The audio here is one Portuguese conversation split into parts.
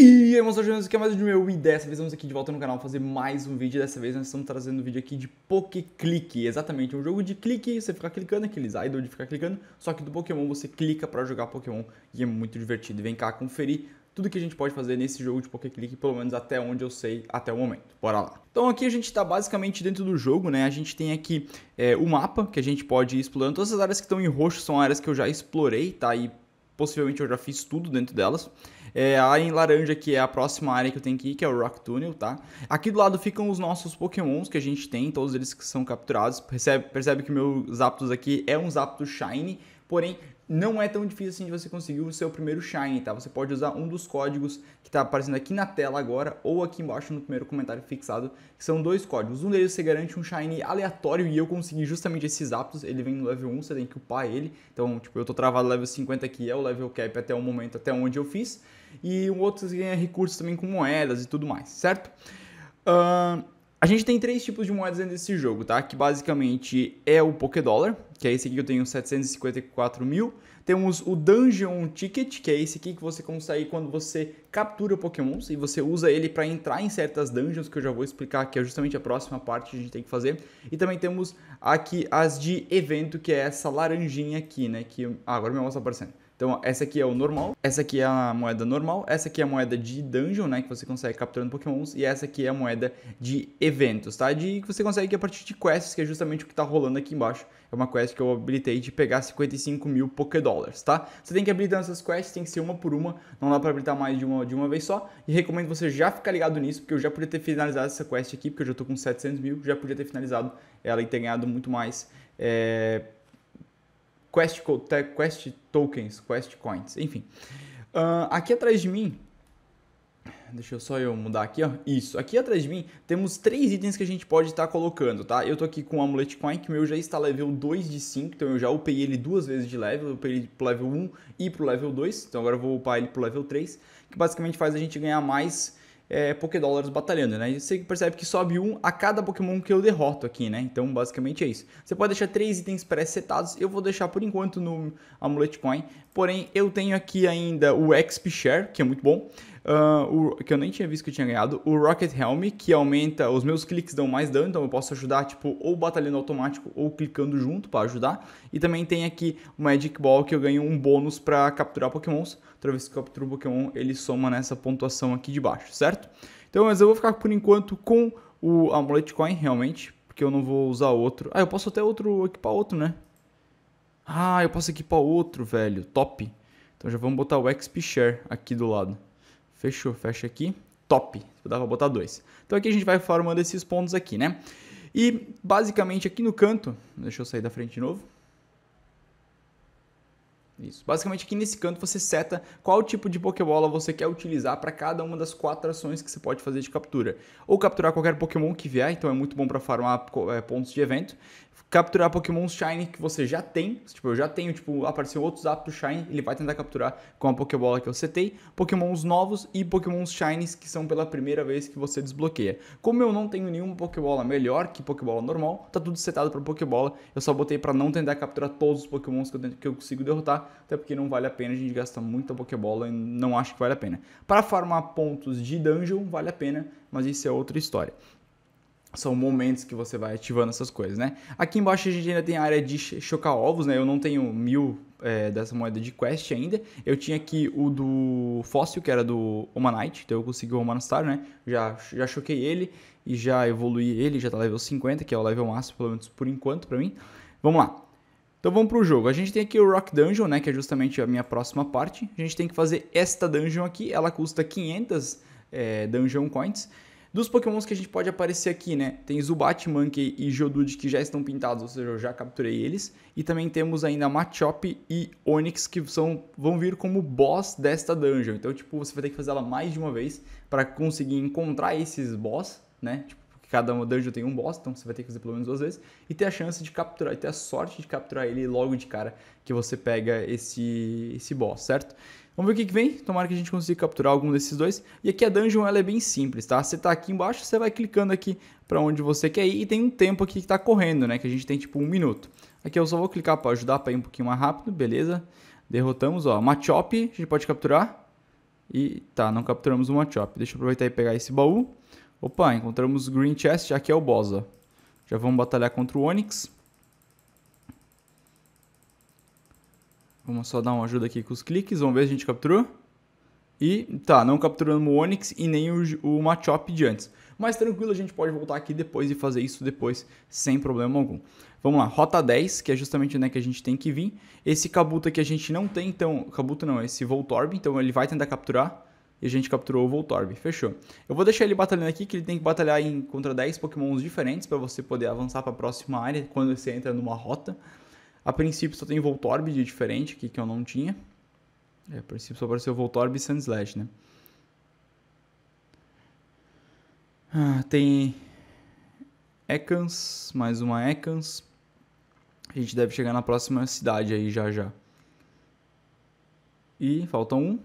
E aí, meus amigos, aqui é mais um meu e dessa vez estamos aqui de volta no canal fazer mais um vídeo. Dessa vez nós estamos trazendo um vídeo aqui de Pokéclick, exatamente, um jogo de clique, você fica clicando, aqueles idols de ficar clicando, só que do Pokémon você clica para jogar Pokémon e é muito divertido. E vem cá conferir tudo que a gente pode fazer nesse jogo de Pokéclick, pelo menos até onde eu sei até o momento. Bora lá! Então aqui a gente está basicamente dentro do jogo, né? A gente tem aqui é, o mapa que a gente pode ir explorando. Todas as áreas que estão em roxo são áreas que eu já explorei, tá? E possivelmente eu já fiz tudo dentro delas. É, a área em laranja que é a próxima área que eu tenho que ir, que é o Rock Tunnel, tá? Aqui do lado ficam os nossos pokémons que a gente tem, todos eles que são capturados. Percebe, percebe que o meu Zapdos aqui é um Zapdos Shiny, porém não é tão difícil assim de você conseguir o seu primeiro Shine, tá? Você pode usar um dos códigos que tá aparecendo aqui na tela agora ou aqui embaixo no primeiro comentário fixado, que são dois códigos. Um deles você garante um Shine aleatório e eu consegui justamente esses aptos. Ele vem no level 1, você tem que upar ele. Então, tipo, eu tô travado no level 50 aqui, é o level cap até o momento, até onde eu fiz. E o outro você ganha recursos também com moedas e tudo mais, certo? Ahn... Uh... A gente tem três tipos de moedas dentro desse jogo, tá? Que basicamente é o Pokédollar, que é esse aqui que eu tenho 754 mil. Temos o Dungeon Ticket, que é esse aqui que você consegue quando você captura Pokémons e você usa ele para entrar em certas dungeons, que eu já vou explicar, que é justamente a próxima parte que a gente tem que fazer. E também temos aqui as de evento, que é essa laranjinha aqui, né? Que ah, agora minha mão tá aparecendo. Então, essa aqui é o normal, essa aqui é a moeda normal, essa aqui é a moeda de dungeon, né, que você consegue capturando pokémons, e essa aqui é a moeda de eventos, tá? De que você consegue a partir de quests, que é justamente o que tá rolando aqui embaixo. É uma quest que eu habilitei de pegar 55 mil Pokédollars, tá? Você tem que habilitar essas quests, tem que ser uma por uma, não dá pra habilitar mais de uma, de uma vez só, e recomendo você já ficar ligado nisso, porque eu já podia ter finalizado essa quest aqui, porque eu já tô com 700 mil, já podia ter finalizado ela e ter ganhado muito mais, é Quest, Quest Tokens, Quest Coins, enfim. Uh, aqui atrás de mim, deixa eu só eu mudar aqui, ó. Isso, aqui atrás de mim temos três itens que a gente pode estar tá colocando, tá? Eu tô aqui com o Amulet Coin, que o meu já está level 2 de 5, então eu já upei ele duas vezes de level, eu upei ele pro level 1 e pro level 2, então agora eu vou upar ele pro level 3, que basicamente faz a gente ganhar mais é, dólares batalhando, né? E você percebe que sobe um a cada Pokémon que eu derroto aqui, né? Então, basicamente é isso. Você pode deixar três itens pré-setados, eu vou deixar por enquanto no Amulet Coin, porém eu tenho aqui ainda o XP Share, que é muito bom, uh, o, que eu nem tinha visto que eu tinha ganhado, o Rocket Helm, que aumenta, os meus cliques dão mais dano, então eu posso ajudar, tipo, ou batalhando automático ou clicando junto para ajudar. E também tem aqui o Magic Ball, que eu ganho um bônus para capturar pokémons. Toda vez que eu capturo um pokémon, ele soma nessa pontuação aqui de baixo, certo? Então, mas eu vou ficar por enquanto com o Amulet Coin, realmente, porque eu não vou usar outro. Ah, eu posso até outro equipar outro, né? Ah, eu posso equipar outro, velho. Top. Então já vamos botar o XP Share aqui do lado. Fechou, fecha aqui. Top. Dá pra botar dois. Então aqui a gente vai formando esses pontos aqui, né? E basicamente aqui no canto, deixa eu sair da frente de novo. Isso. Basicamente aqui nesse canto você seta qual tipo de Pokébola você quer utilizar para cada uma das quatro ações que você pode fazer de captura. Ou capturar qualquer Pokémon que vier, então é muito bom para farmar é, pontos de evento capturar Pokémon Shine que você já tem. Tipo, eu já tenho, tipo, apareceu outros Zapdos Shine, ele vai tentar capturar com a Pokébola que eu setei. Pokémons novos e Pokémons Shines que são pela primeira vez que você desbloqueia. Como eu não tenho nenhuma Pokébola melhor que Pokébola normal, tá tudo setado para Pokébola. Eu só botei para não tentar capturar todos os Pokémons que eu, que eu consigo derrotar, até porque não vale a pena, a gente gasta muita Pokébola e não acho que vale a pena. Para farmar pontos de dungeon, vale a pena, mas isso é outra história são momentos que você vai ativando essas coisas, né? Aqui embaixo a gente ainda tem a área de chocar ovos, né? Eu não tenho mil é, dessa moeda de quest ainda. Eu tinha aqui o do fóssil, que era do Omanite, então eu consegui o Star, né? Já, já choquei ele e já evoluí ele, já tá level 50, que é o level máximo, pelo menos por enquanto pra mim. Vamos lá. Então vamos pro jogo. A gente tem aqui o Rock Dungeon, né? Que é justamente a minha próxima parte. A gente tem que fazer esta dungeon aqui. Ela custa 500 é, Dungeon Coins. Dos pokémons que a gente pode aparecer aqui, né? Tem Zubat, Monkey e Geodude que já estão pintados, ou seja, eu já capturei eles. E também temos ainda Machop e Onix que são, vão vir como boss desta dungeon. Então, tipo, você vai ter que fazer ela mais de uma vez para conseguir encontrar esses boss, né? Tipo, cada dungeon tem um boss, então você vai ter que fazer pelo menos duas vezes, e ter a chance de capturar, e ter a sorte de capturar ele logo de cara que você pega esse, esse boss, certo? Vamos ver o que, que, vem, tomara que a gente consiga capturar algum desses dois. E aqui a dungeon ela é bem simples, tá? Você tá aqui embaixo, você vai clicando aqui para onde você quer ir e tem um tempo aqui que tá correndo, né? Que a gente tem tipo um minuto. Aqui eu só vou clicar para ajudar para ir um pouquinho mais rápido, beleza? Derrotamos, ó, Machop, a gente pode capturar. E tá, não capturamos o Machop. Deixa eu aproveitar e pegar esse baú. Opa, encontramos Green Chest, aqui é o boss, ó. Já vamos batalhar contra o Onix. Vamos só dar uma ajuda aqui com os cliques. Vamos ver se a gente capturou. E tá, não capturamos o Onix e nem o, o Machop de antes. Mas tranquilo, a gente pode voltar aqui depois e fazer isso depois sem problema algum. Vamos lá, rota 10, que é justamente onde né, que a gente tem que vir. Esse Kabuto aqui a gente não tem, então... Kabuto não, esse Voltorb, então ele vai tentar capturar. E a gente capturou o Voltorb, fechou. Eu vou deixar ele batalhando aqui, que ele tem que batalhar em, contra 10 pokémons diferentes para você poder avançar para a próxima área quando você entra numa rota. A princípio só tem Voltorb de diferente aqui que eu não tinha. É, a princípio só apareceu Voltorb e Sandslash, né? Ah, tem Ekans, mais uma Ekans. A gente deve chegar na próxima cidade aí já já. E falta um.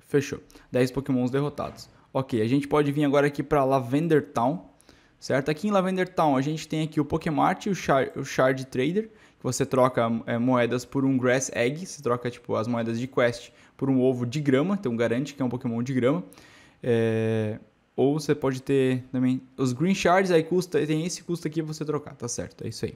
Fechou. 10 pokémons derrotados. Ok, a gente pode vir agora aqui para Lavender Town certo? Aqui em Lavender Town a gente tem aqui o Pokémart e o, Shard, o Shard Trader, que você troca é, moedas por um Grass Egg, você troca tipo as moedas de Quest por um ovo de grama, então garante que é um Pokémon de grama. É... Ou você pode ter também os Green Shards, aí custa, tem esse custo aqui você trocar, tá certo, é isso aí.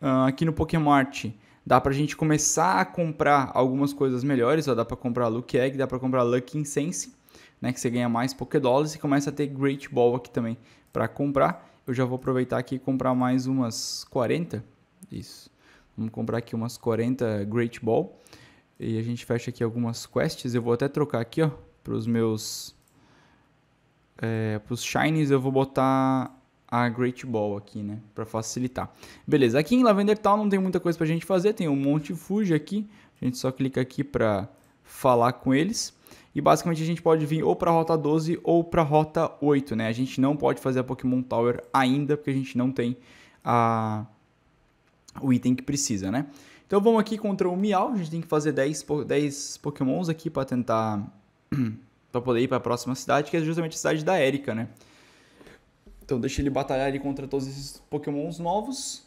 Uh, aqui no Pokémart dá pra gente começar a comprar algumas coisas melhores, ó, dá pra comprar Lucky Egg, dá pra comprar Lucky Incense, né, que você ganha mais Pokédollars e começa a ter Great Ball aqui também para comprar. Eu já vou aproveitar aqui e comprar mais umas 40. Isso. Vamos comprar aqui umas 40 Great Ball. E a gente fecha aqui algumas quests. Eu vou até trocar aqui, ó, para os meus... É, para os Shinies eu vou botar a Great Ball aqui, né? Para facilitar. Beleza, aqui em Lavender Town não tem muita coisa para a gente fazer. Tem um monte Fuji aqui. A gente só clica aqui para falar com eles. E basicamente a gente pode vir ou para a rota 12 ou para a rota 8, né? A gente não pode fazer a Pokémon Tower ainda, porque a gente não tem a... o item que precisa, né? Então vamos aqui contra o Miau, a gente tem que fazer 10, po 10 Pokémons aqui para tentar... para poder ir para a próxima cidade, que é justamente a cidade da Erika, né? Então deixa ele batalhar ali contra todos esses Pokémons novos.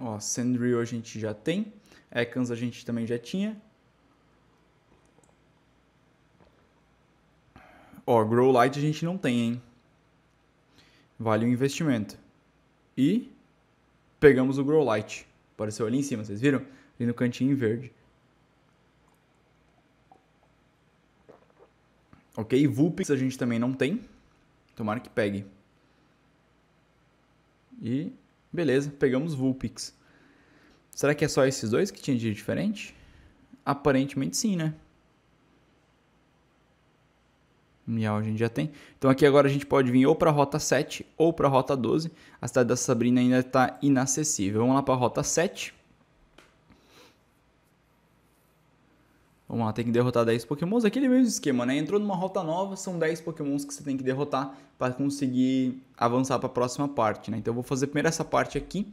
Ó, Sandrill a gente já tem. Ekans a gente também já tinha. Ó, grow light a gente não tem, hein? Vale o investimento. E pegamos o grow light. Apareceu ali em cima, vocês viram? Ali no cantinho em verde. Ok, Vulpix a gente também não tem. Tomara que pegue. E beleza, pegamos Vulpix. Será que é só esses dois que tinha de diferente? Aparentemente sim, né? Miau a gente já tem. Então aqui agora a gente pode vir ou para a rota 7 ou para a rota 12. A cidade da Sabrina ainda está inacessível. Vamos lá para a rota 7. Vamos lá, tem que derrotar 10 pokémons. Aquele mesmo esquema, né? Entrou numa rota nova, são 10 pokémons que você tem que derrotar para conseguir avançar para a próxima parte, né? Então eu vou fazer primeiro essa parte aqui,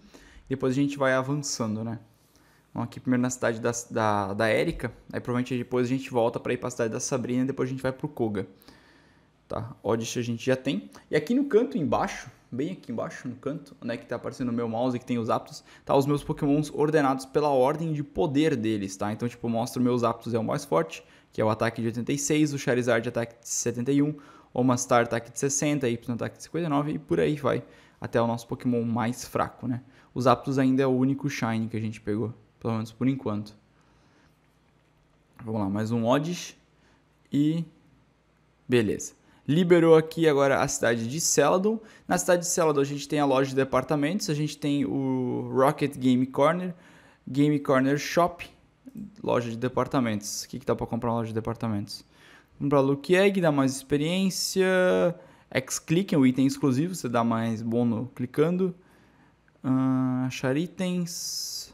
depois a gente vai avançando, né? Vamos aqui primeiro na cidade da, da, da Erika, aí provavelmente depois a gente volta para ir para a cidade da Sabrina e depois a gente vai para o Koga tá? odish a gente já tem. E aqui no canto embaixo, bem aqui embaixo no canto, né que tá aparecendo o meu mouse que tem os aptos, tá os meus pokémons ordenados pela ordem de poder deles, tá? Então, tipo, mostra meus aptos é o mais forte, que é o ataque de 86, o Charizard ataque de 71, o Mastar ataque de 60, Y ataque de 59 e por aí vai até o nosso pokémon mais fraco, né? Os aptos ainda é o único Shine que a gente pegou, pelo menos por enquanto. Vamos lá, mais um odish e... Beleza liberou aqui agora a cidade de Celadon. Na cidade de Celadon a gente tem a loja de departamentos, a gente tem o Rocket Game Corner, Game Corner Shop, loja de departamentos. O que, que dá para comprar na loja de departamentos? Comprar Look Egg, dá mais experiência. X-Click é um item exclusivo, você dá mais bônus clicando. Uh, achar itens.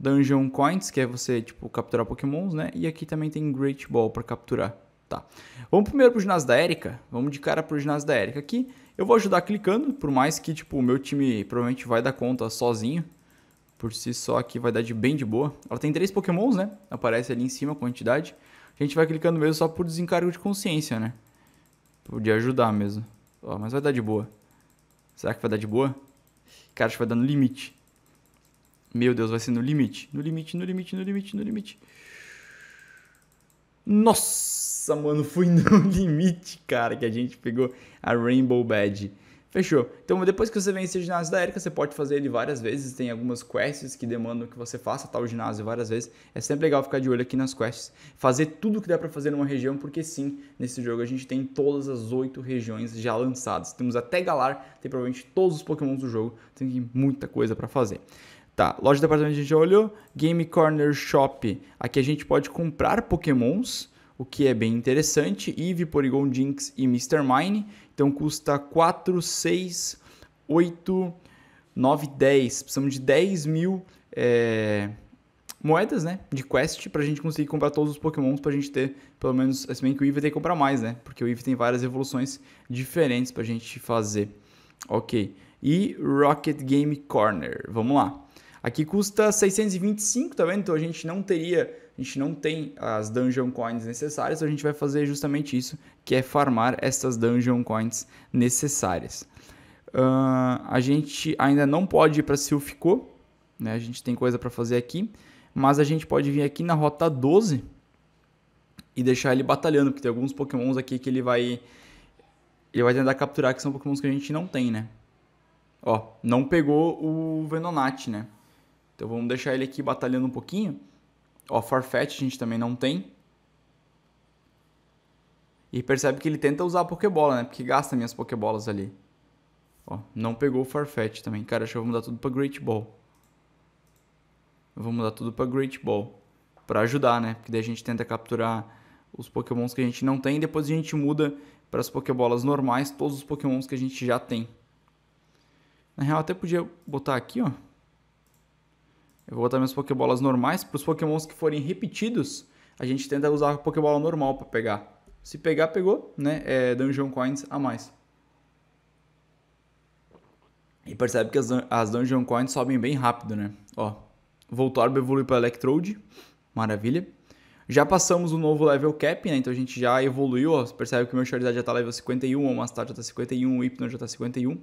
Dungeon Coins, que é você tipo capturar pokémons, né? E aqui também tem Great Ball para capturar. Tá. Vamos primeiro pro ginásio da Érica. Vamos de cara pro ginásio da Érica aqui. Eu vou ajudar clicando, por mais que tipo, o meu time provavelmente vai dar conta sozinho. Por si só aqui vai dar de bem de boa. Ela tem três pokémons, né? Aparece ali em cima a quantidade. A gente vai clicando mesmo só por desencargo de consciência, né? Podia ajudar mesmo. Ó, mas vai dar de boa. Será que vai dar de boa? Cara, acho que vai dar no limite. Meu Deus, vai ser no limite. No limite, no limite, no limite, no limite. Nossa, mano, foi no limite, cara, que a gente pegou a Rainbow Badge. Fechou. Então, depois que você vem o ginásio da Erika, você pode fazer ele várias vezes. Tem algumas quests que demandam que você faça tal ginásio várias vezes. É sempre legal ficar de olho aqui nas quests. Fazer tudo que dá para fazer numa região, porque sim, nesse jogo a gente tem todas as oito regiões já lançadas. Temos até Galar, tem provavelmente todos os pokémons do jogo. Tem muita coisa para fazer. Tá, loja de departamento de olho, Game Corner Shop. Aqui a gente pode comprar pokémons, o que é bem interessante. Eve, Porygon, Jinx e Mr. Mine. Então custa 4, 6, 8, 9, 10. Precisamos de 10 mil é, moedas, né? De quest pra gente conseguir comprar todos os pokémons pra gente ter, pelo menos, se assim bem que o Eevee tem que comprar mais, né? Porque o Eve tem várias evoluções diferentes pra gente fazer. Ok. E Rocket Game Corner, vamos lá. Aqui custa 625, tá vendo? Então a gente não teria, a gente não tem as dungeon coins necessárias, então a gente vai fazer justamente isso, que é farmar essas dungeon coins necessárias. Uh, a gente ainda não pode ir para Silfico, né? A gente tem coisa para fazer aqui, mas a gente pode vir aqui na rota 12 e deixar ele batalhando, porque tem alguns pokémons aqui que ele vai ele vai tentar capturar que são pokémons que a gente não tem, né? Ó, não pegou o Venonat, né? Então vamos deixar ele aqui batalhando um pouquinho. Ó, Farfetch a gente também não tem. E percebe que ele tenta usar a Pokébola, né? Porque gasta minhas Pokébolas ali. Ó, não pegou o Farfetch também. Cara, acho que eu vou mudar tudo pra Great Ball. Eu vou mudar tudo pra Great Ball. Pra ajudar, né? Porque daí a gente tenta capturar os Pokémons que a gente não tem. E depois a gente muda para as Pokébolas normais todos os Pokémons que a gente já tem. Na real, até podia botar aqui, ó. Eu vou botar minhas Pokébolas normais. Para os Pokémons que forem repetidos, a gente tenta usar a Pokébola normal para pegar. Se pegar, pegou, né? É Dungeon Coins a mais. E percebe que as, as Dungeon Coins sobem bem rápido, né? Ó, Voltorb evolui para Electrode. Maravilha. Já passamos o novo level cap, né? Então a gente já evoluiu, ó. Você percebe que o meu Charizard já tá level 51, o Mastar já tá 51, o Hypno já tá 51.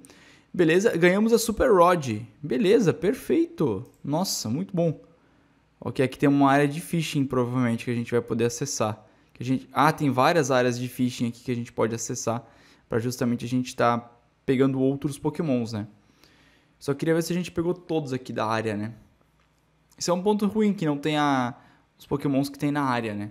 Beleza, ganhamos a Super Rod. Beleza, perfeito. Nossa, muito bom. Ok, aqui tem uma área de phishing, provavelmente, que a gente vai poder acessar. Que a gente... Ah, tem várias áreas de phishing aqui que a gente pode acessar para justamente a gente estar tá pegando outros pokémons, né? Só queria ver se a gente pegou todos aqui da área, né? Isso é um ponto ruim, que não tem a... os pokémons que tem na área, né?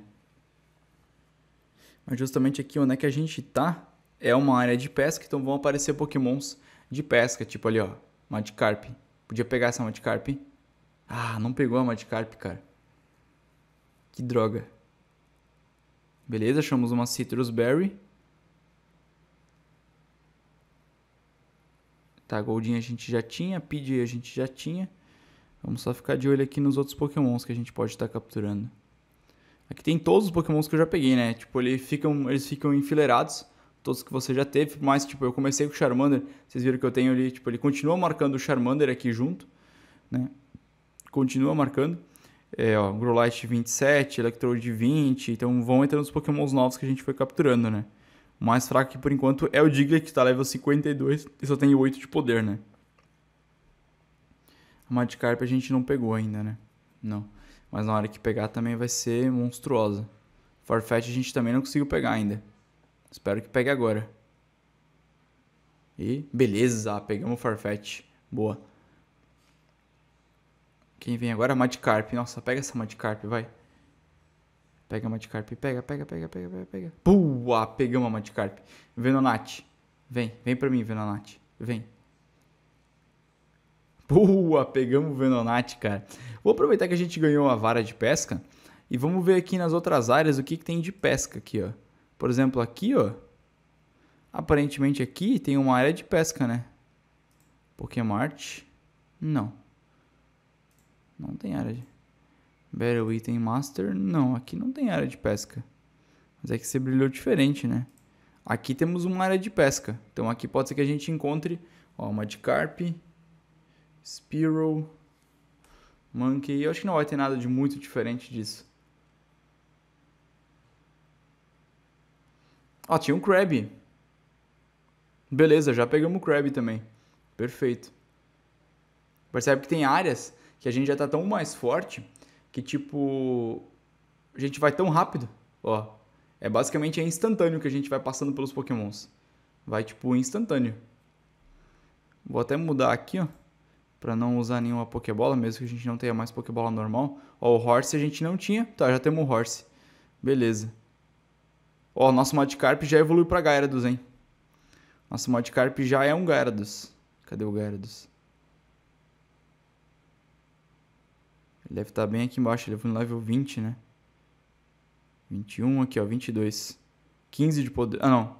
Mas justamente aqui onde é que a gente tá é uma área de pesca, então vão aparecer pokémons de pesca, tipo ali, ó, Mudcarp. Podia pegar essa Mudcarp. Ah, não pegou a Mudcarp, cara. Que droga. Beleza, achamos uma Citrus Berry. Tá, Goldinha a gente já tinha, PJ a gente já tinha. Vamos só ficar de olho aqui nos outros pokémons que a gente pode estar tá capturando. Aqui tem todos os pokémons que eu já peguei, né? Tipo, ele ficam, eles ficam enfileirados todos que você já teve, mas tipo, eu comecei com o Charmander, vocês viram que eu tenho ali, tipo, ele continua marcando o Charmander aqui junto, né? Continua marcando. É, ó, Growlite 27, Electrode 20, então vão entrando os pokémons novos que a gente foi capturando, né? O mais fraco aqui por enquanto é o Diglett, que tá level 52 e só tem 8 de poder, né? A Magikarp a gente não pegou ainda, né? Não. Mas na hora que pegar também vai ser monstruosa. Farfetch a gente também não conseguiu pegar ainda. Espero que pegue agora. E beleza, pegamos o Farfetch. Boa. Quem vem agora? Madcarp. Nossa, pega essa Madcarp, vai. Pega a Madcarp. Pega, pega, pega, pega, pega, pega. Boa, pegamos a Madcarp. Venonat. Vem, vem pra mim, Venonat. Vem. Boa, pegamos o Venonat, cara. Vou aproveitar que a gente ganhou a vara de pesca e vamos ver aqui nas outras áreas o que, que tem de pesca aqui, ó. Por exemplo, aqui, ó. Aparentemente aqui tem uma área de pesca, né? Pokémart. Não. Não tem área de... Battle Item Master. Não, aqui não tem área de pesca. Mas é que você brilhou diferente, né? Aqui temos uma área de pesca. Então aqui pode ser que a gente encontre ó, uma de Carp, Spiral, Monkey. Eu acho que não vai ter nada de muito diferente disso. Ó, tinha um Crab Beleza, já pegamos o Crab também. Perfeito. Percebe que tem áreas que a gente já tá tão mais forte que, tipo, a gente vai tão rápido. Ó, é basicamente é instantâneo que a gente vai passando pelos pokémons. Vai, tipo, instantâneo. Vou até mudar aqui, ó. Pra não usar nenhuma Pokébola, mesmo que a gente não tenha mais Pokébola normal. Ó, o Horse a gente não tinha. Tá, já temos o Horse. Beleza. Ó, oh, nosso Mudcarp já evoluiu pra Gyarados, hein? Nosso Mudcarp já é um Gyarados. Cadê o Gyarados? Ele deve estar tá bem aqui embaixo, ele foi no level 20, né? 21 aqui, ó, 22. 15 de poder... Ah, não.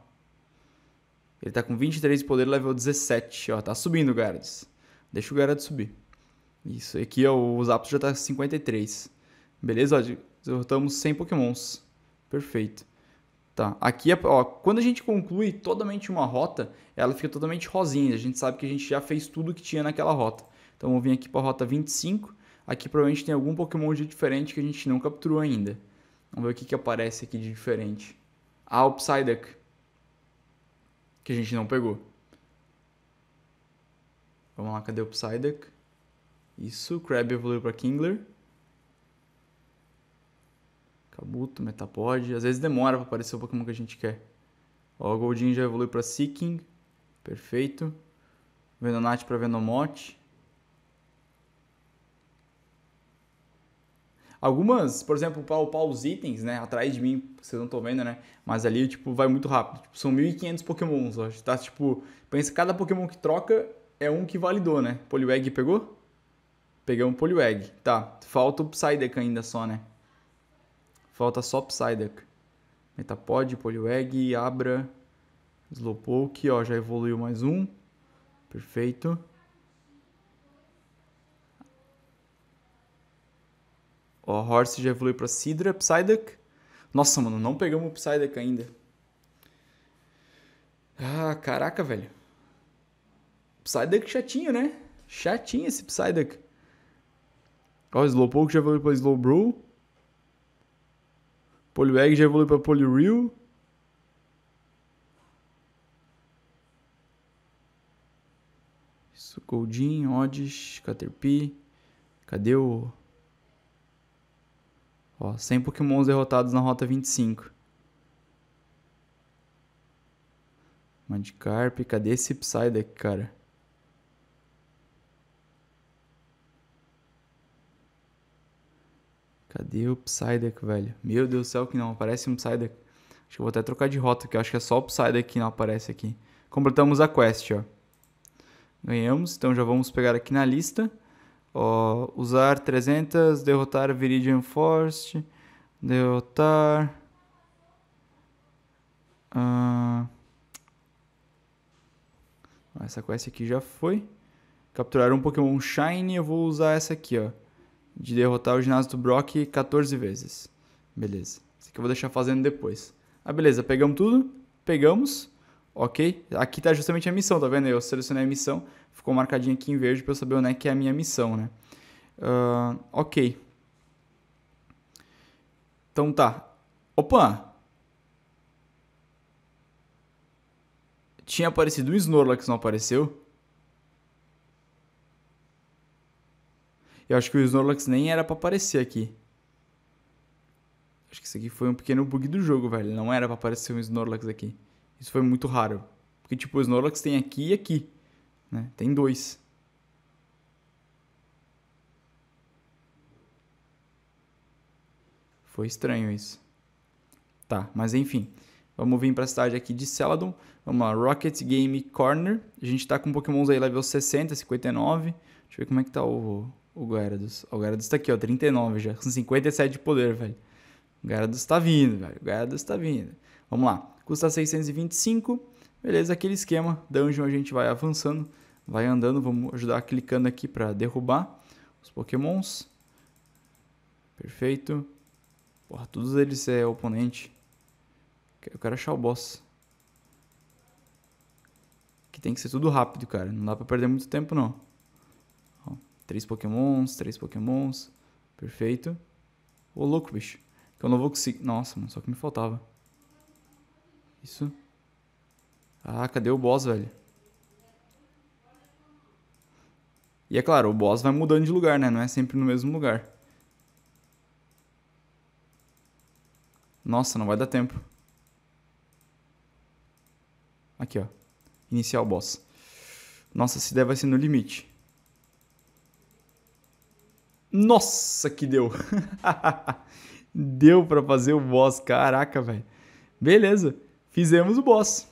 Ele tá com 23 de poder, level 17, ó. Tá subindo o Gyarados. Deixa o Gyarados subir. Isso, aqui ó, o Zapdos já tá 53. Beleza, ó, derrotamos 100 pokémons. Perfeito. Tá, aqui, é, ó, quando a gente conclui totalmente uma rota, ela fica totalmente rosinha, a gente sabe que a gente já fez tudo que tinha naquela rota. Então, vou vir aqui para a rota 25, aqui provavelmente tem algum Pokémon de diferente que a gente não capturou ainda. Vamos ver o que, que aparece aqui de diferente. Ah, o Psyduck, que a gente não pegou. Vamos lá, cadê o Psyduck? Isso, Crab evoluiu para Kingler. Kabuto, Metapod. Às vezes demora para aparecer o Pokémon que a gente quer. Ó, o Goldin já evoluiu para Seeking. Perfeito. Venonat para Venomote. Algumas, por exemplo, para upar os itens, né? Atrás de mim, vocês não estão vendo, né? Mas ali, tipo, vai muito rápido. Tipo, são 1.500 pokémons, ó. Tá, tipo, pensa cada pokémon que troca é um que validou, né? Poliwag pegou? Peguei um Poliwag. Tá, falta o Psyduck ainda só, né? Falta só Psyduck. Metapod, Poliwag, Abra, Slowpoke, ó, já evoluiu mais um. Perfeito. Ó, Horse já evoluiu para Sidra, Psyduck. Nossa, mano, não pegamos o Psyduck ainda. Ah, caraca, velho. Psyduck chatinho, né? Chatinho esse Psyduck. Ó, Slowpoke já evoluiu para Slowbro. Polywag já evoluiu para Polyreal. Isso, Goldin, Odds, Caterpie. Cadê o... Ó, 100 pokémons derrotados na Rota 25. Mandicarp, cadê esse Psyduck, cara? Cadê o Psyduck, velho? Meu Deus do céu que não aparece um Psyduck. Acho que eu vou até trocar de rota, que eu acho que é só o Psyduck que não aparece aqui. Completamos a quest, ó. Ganhamos, então já vamos pegar aqui na lista. Ó, usar 300, derrotar Viridian Forest, derrotar... Ah, essa quest aqui já foi. Capturar um Pokémon Shine, eu vou usar essa aqui, ó de derrotar o ginásio do Brock 14 vezes. Beleza. Isso aqui eu vou deixar fazendo depois. Ah, beleza. Pegamos tudo. Pegamos. Ok. Aqui tá justamente a missão, tá vendo? Eu selecionei a missão. Ficou marcadinho aqui em verde para eu saber onde é que é a minha missão, né? Uh, ok. Então tá. Opa! Tinha aparecido um Snorlax, não apareceu? Eu acho que o Snorlax nem era para aparecer aqui. Acho que isso aqui foi um pequeno bug do jogo, velho. Não era para aparecer um Snorlax aqui. Isso foi muito raro. Porque, tipo, o Snorlax tem aqui e aqui. Né? Tem dois. Foi estranho isso. Tá, mas enfim. Vamos vir para a cidade aqui de Celadon. Vamos lá, Rocket Game Corner. A gente está com pokémons aí level 60, 59. Deixa eu ver como é que tá o o Gyarados. O Gyarados tá aqui, ó, 39 já, com 57 de poder, velho. O Gyarados tá vindo, velho. O Gyarados tá vindo. Vamos lá. Custa 625. Beleza, aquele esquema. Dungeon a gente vai avançando, vai andando. Vamos ajudar clicando aqui para derrubar os pokémons. Perfeito. Porra, todos eles é oponente. Eu quero achar o boss. Que tem que ser tudo rápido, cara. Não dá pra perder muito tempo, não. Três pokémons, três pokémons. Perfeito. Ô, louco, bicho. Que eu não vou conseguir... Nossa, mano, só que me faltava. Isso. Ah, cadê o boss, velho? E é claro, o boss vai mudando de lugar, né? Não é sempre no mesmo lugar. Nossa, não vai dar tempo. Aqui, ó. Iniciar o boss. Nossa, se der vai ser no limite. Nossa, que deu! deu para fazer o boss, caraca, velho. Beleza, fizemos o boss.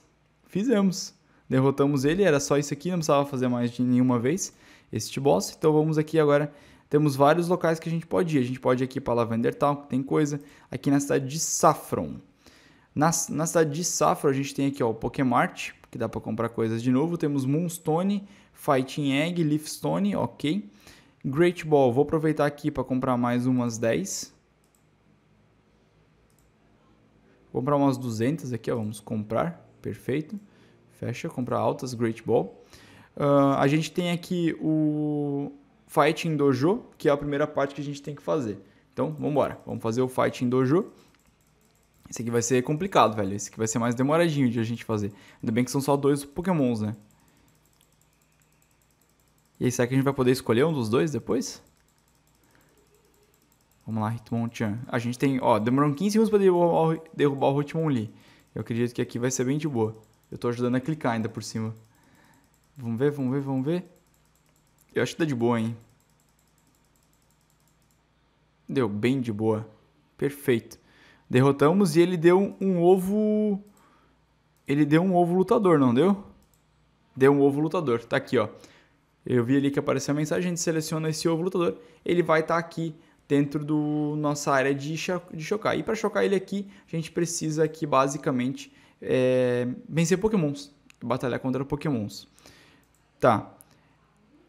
Fizemos. Derrotamos ele, era só isso aqui, não precisava fazer mais de nenhuma vez este boss. Então vamos aqui agora, temos vários locais que a gente pode ir. A gente pode ir aqui para Town, que tem coisa. Aqui na cidade de Saffron. Na, na cidade de Saffron a gente tem aqui ó, o Pokémart, que dá para comprar coisas de novo. Temos Moonstone, Fighting Egg, Leafstone, ok. Great Ball, vou aproveitar aqui para comprar mais umas 10. Vou comprar umas 200 aqui, ó. vamos comprar, perfeito. Fecha, comprar altas, Great Ball. Uh, a gente tem aqui o Fighting Dojo, que é a primeira parte que a gente tem que fazer. Então, vamos embora. Vamos fazer o Fighting Dojo. Esse aqui vai ser complicado, velho. Esse aqui vai ser mais demoradinho de a gente fazer. Ainda bem que são só dois pokémons, né? E aí, será que a gente vai poder escolher um dos dois depois? Vamos lá, Hitmonchan. A gente tem... Ó, demorou 15 segundos pra derrubar, derrubar o Hitmonlee. Eu acredito que aqui vai ser bem de boa. Eu tô ajudando a clicar ainda por cima. Vamos ver, vamos ver, vamos ver. Eu acho que tá de boa, hein? Deu bem de boa. Perfeito. Derrotamos e ele deu um ovo... Ele deu um ovo lutador, não deu? Deu um ovo lutador. Tá aqui, ó eu vi ali que apareceu a mensagem, a gente seleciona esse ovo lutador, ele vai estar tá aqui dentro do nossa área de, de chocar. E para chocar ele aqui, a gente precisa aqui basicamente é, vencer pokémons, batalhar contra pokémons. Tá.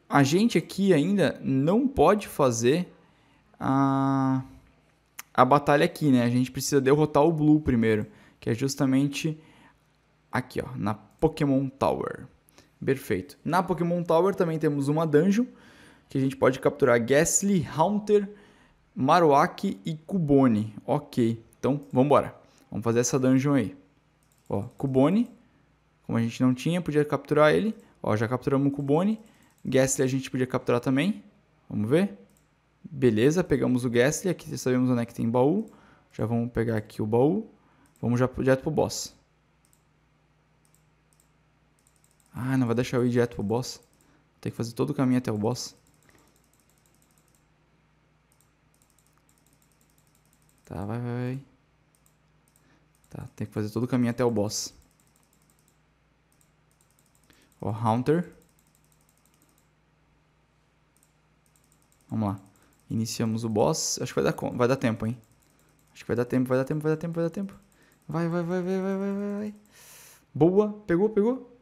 A gente aqui ainda não pode fazer a, a batalha aqui, né? A gente precisa derrotar o Blue primeiro, que é justamente aqui, ó, na Pokémon Tower. Perfeito. Na Pokémon Tower também temos uma dungeon, que a gente pode capturar Ghastly, Haunter, Marowak e Kubone. Ok, então vamos embora. Vamos fazer essa dungeon aí. Ó, Kubone, como a gente não tinha, podia capturar ele. Ó, já capturamos o Kubone. Ghastly a gente podia capturar também. Vamos ver. Beleza, pegamos o Ghastly. Aqui já sabemos onde é que tem baú. Já vamos pegar aqui o baú. Vamos já direto pro boss. Ah, não vai deixar eu ir direto pro boss. Tem que fazer todo o caminho até o boss. Tá, vai, vai, vai. Tá, tem que fazer todo o caminho até o boss. Ó, Hunter. Vamos lá. Iniciamos o boss. Acho que vai dar, vai dar tempo, hein? Acho que vai dar tempo, vai dar tempo, vai dar tempo, vai dar tempo. Vai, vai, vai, vai, vai, vai, vai. Boa. Pegou, pegou.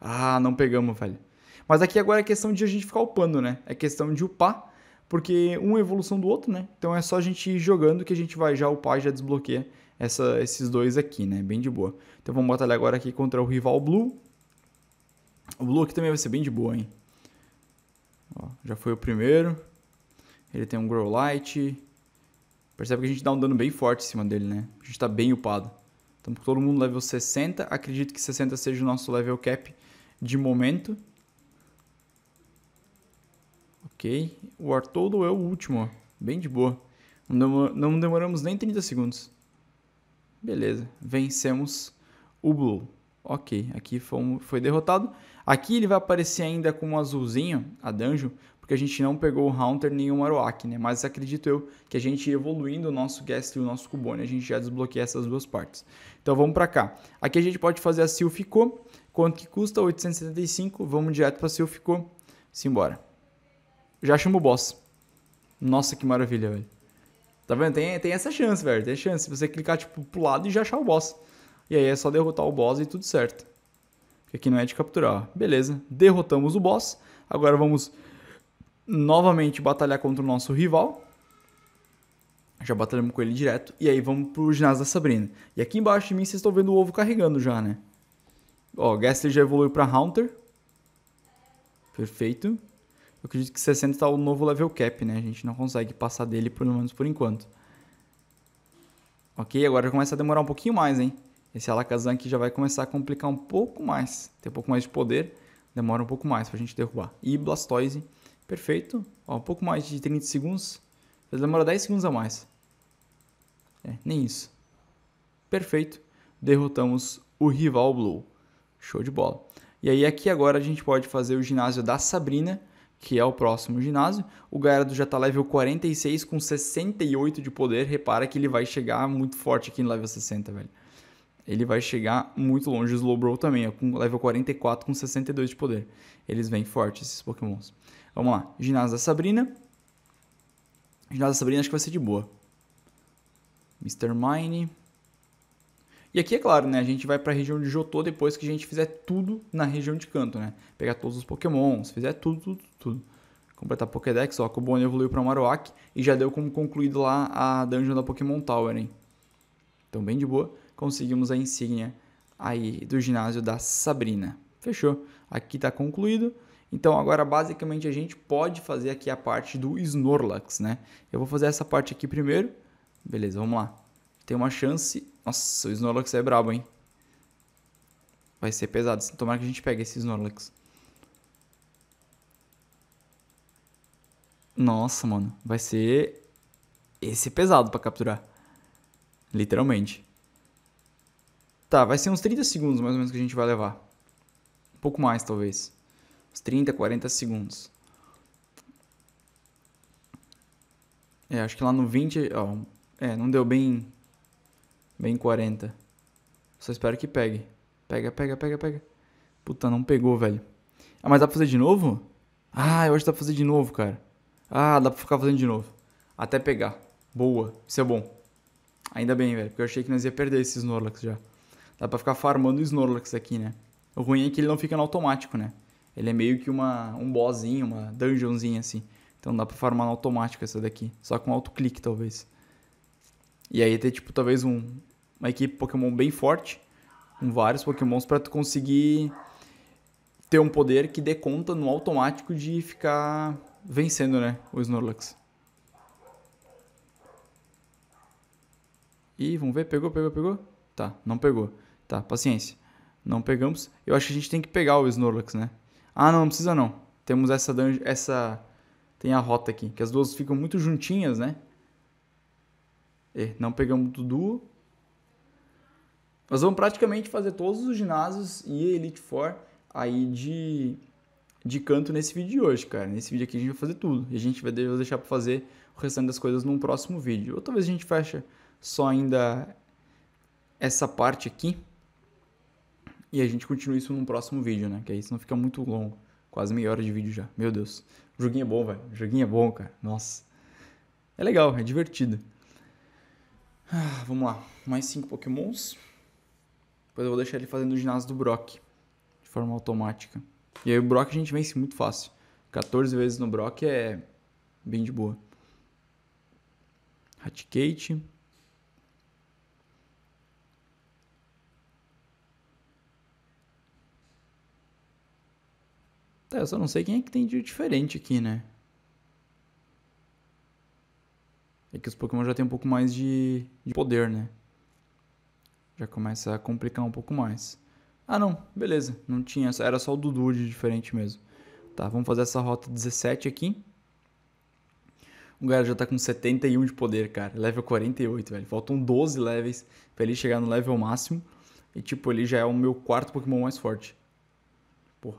Ah, não pegamos, velho. Mas aqui agora é questão de a gente ficar upando, né? É questão de upar, porque um é evolução do outro, né? Então é só a gente ir jogando que a gente vai já upar e já desbloqueia essa, esses dois aqui, né? Bem de boa. Então vamos batalhar agora aqui contra o rival Blue. O Blue aqui também vai ser bem de boa, hein? Ó, já foi o primeiro. Ele tem um Grow Light. Percebe que a gente dá um dano bem forte em cima dele, né? A gente tá bem upado. Estamos com todo mundo level 60. Acredito que 60 seja o nosso level cap de momento. Ok. O Artoldo é o último, ó. Bem de boa. Não demoramos nem 30 segundos. Beleza. Vencemos o Blue. Ok, aqui foi derrotado. Aqui ele vai aparecer ainda com um azulzinho, a Danjo, porque a gente não pegou o Haunter nem o Marowak, né? Mas acredito eu que a gente evoluindo o nosso Guest e o nosso Cubone, a gente já desbloqueia essas duas partes. Então vamos para cá. Aqui a gente pode fazer a Seal ficou. Quanto que custa? 875. Vamos direto para se eu ficou. Simbora. Já chamo o boss. Nossa, que maravilha, velho. Tá vendo? Tem, tem essa chance, velho. Tem chance. Você clicar, tipo, pro lado e já achar o boss. E aí é só derrotar o boss e tudo certo. Porque aqui não é de capturar. Ó. Beleza. Derrotamos o boss. Agora vamos novamente batalhar contra o nosso rival. Já batalhamos com ele direto. E aí vamos pro ginásio da Sabrina. E aqui embaixo de mim vocês estão vendo o ovo carregando já, né? Ó, Gastly já evoluiu para Haunter. Perfeito. Eu acredito que 60 está o novo level cap, né? A gente não consegue passar dele, pelo menos por enquanto. Ok, agora começa a demorar um pouquinho mais, hein? Esse Alakazam aqui já vai começar a complicar um pouco mais. Tem um pouco mais de poder, demora um pouco mais pra gente derrubar. E Blastoise, perfeito. Ó, um pouco mais de 30 segundos. Mas demora 10 segundos a mais. É, nem isso. Perfeito. Derrotamos o rival Blue. Show de bola. E aí aqui agora a gente pode fazer o ginásio da Sabrina, que é o próximo ginásio. O Gyarado já está level 46 com 68 de poder. Repara que ele vai chegar muito forte aqui no level 60, velho. Ele vai chegar muito longe. O Slowbro também, ó, com level 44 com 62 de poder. Eles vêm fortes, esses pokémons. Vamos lá. Ginásio da Sabrina. Ginásio da Sabrina acho que vai ser de boa. Mr. Mine. E aqui, é claro, né, a gente vai para a região de Jotô depois que a gente fizer tudo na região de canto, né? Pegar todos os pokémons, fizer tudo, tudo, tudo. Completar Pokédex, ó, que o Bonnie evoluiu para Marowak e já deu como concluído lá a dungeon da Pokémon Tower, hein? Então, bem de boa, conseguimos a insígnia aí do ginásio da Sabrina. Fechou. Aqui está concluído. Então, agora, basicamente, a gente pode fazer aqui a parte do Snorlax, né? Eu vou fazer essa parte aqui primeiro. Beleza, vamos lá. Tem uma chance nossa, o Snorlax é brabo, hein? Vai ser pesado. Tomara que a gente pegue esse Snorlax. Nossa, mano. Vai ser... Esse é pesado pra capturar. Literalmente. Tá, vai ser uns 30 segundos mais ou menos que a gente vai levar. Um pouco mais, talvez. Uns 30, 40 segundos. É, acho que lá no 20... Ó, é, não deu bem bem 40. Só espero que pegue. Pega, pega, pega, pega. Puta, não pegou, velho. Ah, mas dá pra fazer de novo? Ah, eu acho que dá pra fazer de novo, cara. Ah, dá pra ficar fazendo de novo. Até pegar. Boa. Isso é bom. Ainda bem, velho. Porque eu achei que nós ia perder esses Snorlax já. Dá pra ficar farmando os Snorlax aqui, né? O ruim é que ele não fica no automático, né? Ele é meio que uma, um bossinho, uma dungeonzinha assim. Então dá pra farmar no automático essa daqui. Só com auto-clique, talvez. E aí ter, tipo, talvez um, uma equipe Pokémon bem forte, com vários Pokémons para tu conseguir ter um poder que dê conta no automático de ficar vencendo, né, o Snorlax. E vamos ver, pegou, pegou, pegou? Tá, não pegou. Tá, paciência. Não pegamos. Eu acho que a gente tem que pegar o Snorlax, né? Ah, não, não precisa não. Temos essa dungeon, essa tem a rota aqui, que as duas ficam muito juntinhas, né? E não pegamos o Dudu. Nós vamos praticamente fazer todos os ginásios e Elite Four aí de, de canto nesse vídeo de hoje, cara. Nesse vídeo aqui a gente vai fazer tudo. E a gente vai deixar para fazer o restante das coisas num próximo vídeo. Ou talvez a gente feche só ainda essa parte aqui. E a gente continua isso num próximo vídeo, né? Que aí isso não fica muito longo. Quase meia hora de vídeo já. Meu Deus. O joguinho é bom, velho. O joguinho é bom, cara. Nossa. É legal, é divertido. Ah, vamos lá. Mais cinco pokémons. Depois eu vou deixar ele fazendo o ginásio do Brock, de forma automática. E aí o Brock a gente vence muito fácil. 14 vezes no Brock é bem de boa. Hatkate. Tá, eu só não sei quem é que tem de diferente aqui, né? É que os Pokémon já tem um pouco mais de, de poder, né? Já começa a complicar um pouco mais. Ah não, beleza, não tinha, era só o Dudu de diferente mesmo. Tá, vamos fazer essa rota 17 aqui. O cara já tá com 71 de poder, cara. Level 48, velho. Faltam 12 levels pra ele chegar no level máximo. E, tipo, ele já é o meu quarto Pokémon mais forte. pô o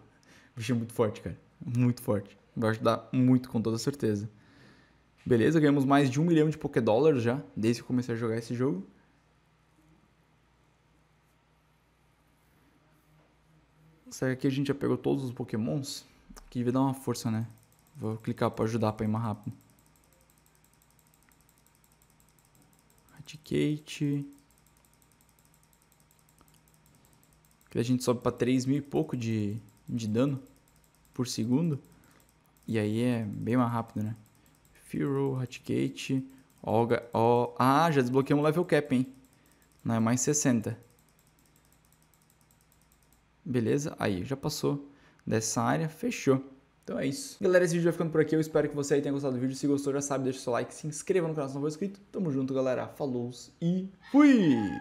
bicho é muito forte, cara. Muito forte. Vai ajudar muito, com toda certeza. Beleza, ganhamos mais de um milhão de Pokédollars já, desde que eu comecei a jogar esse jogo. Será que a gente já pegou todos os pokémons? Que vai dar uma força, né? Vou clicar pra ajudar pra ir mais rápido. Radicate. Aqui a gente sobe pra 3 mil e pouco de, de dano por segundo. E aí é bem mais rápido, né? Firo, Hatgate, Olga. Oh, ah, já desbloqueamos o level cap, hein? Não é mais 60. Beleza? Aí, já passou dessa área, fechou. Então é isso. Galera, esse vídeo vai ficando por aqui. Eu espero que você aí tenha gostado do vídeo. Se gostou, já sabe, deixa o seu like, se inscreva no canal se não for inscrito. Tamo junto, galera. Falou e fui!